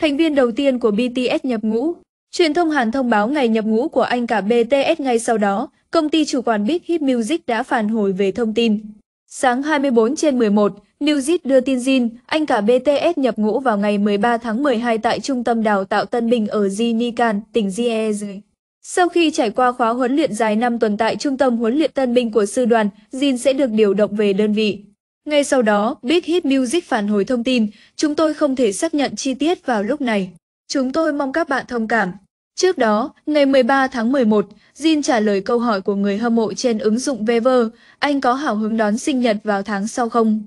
thành viên đầu tiên của BTS nhập ngũ. Truyền thông Hàn thông báo ngày nhập ngũ của anh cả BTS ngay sau đó, công ty chủ quản Big Hit Music đã phản hồi về thông tin. Sáng 24 trên 11, Newzit đưa tin Jin, anh cả BTS nhập ngũ vào ngày 13 tháng 12 tại Trung tâm Đào tạo Tân Bình ở Jinikan, tỉnh Jeju. Sau khi trải qua khóa huấn luyện dài 5 tuần tại Trung tâm Huấn luyện Tân Bình của sư đoàn, Jin sẽ được điều động về đơn vị. Ngay sau đó, Big Hit Music phản hồi thông tin, chúng tôi không thể xác nhận chi tiết vào lúc này. Chúng tôi mong các bạn thông cảm. Trước đó, ngày 13 tháng 11, Jin trả lời câu hỏi của người hâm mộ trên ứng dụng Viber, anh có hào hứng đón sinh nhật vào tháng sau không?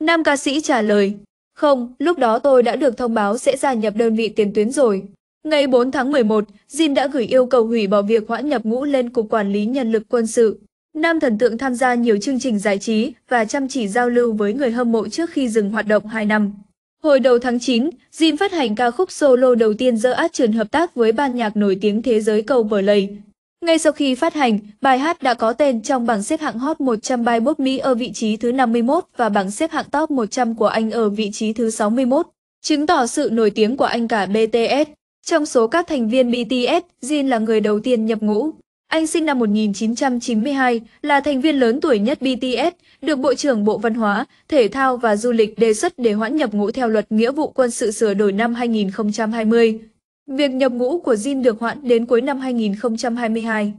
Nam ca sĩ trả lời, không, lúc đó tôi đã được thông báo sẽ gia nhập đơn vị tiền tuyến rồi. Ngày 4 tháng 11, Jin đã gửi yêu cầu hủy bỏ việc hoãn nhập ngũ lên Cục Quản lý Nhân lực Quân sự. Nam thần tượng tham gia nhiều chương trình giải trí và chăm chỉ giao lưu với người hâm mộ trước khi dừng hoạt động 2 năm. Hồi đầu tháng 9, Jin phát hành ca khúc solo đầu tiên giữa át trường hợp tác với ban nhạc nổi tiếng thế giới cầu lầy. Ngay sau khi phát hành, bài hát đã có tên trong bảng xếp hạng Hot 100 bài bốt Mỹ ở vị trí thứ 51 và bảng xếp hạng Top 100 của Anh ở vị trí thứ 61, chứng tỏ sự nổi tiếng của anh cả BTS. Trong số các thành viên BTS, Jin là người đầu tiên nhập ngũ. Anh sinh năm 1992, là thành viên lớn tuổi nhất BTS, được Bộ trưởng Bộ Văn hóa, Thể thao và Du lịch đề xuất để hoãn nhập ngũ theo luật nghĩa vụ quân sự sửa đổi năm 2020. Việc nhập ngũ của Jin được hoãn đến cuối năm 2022.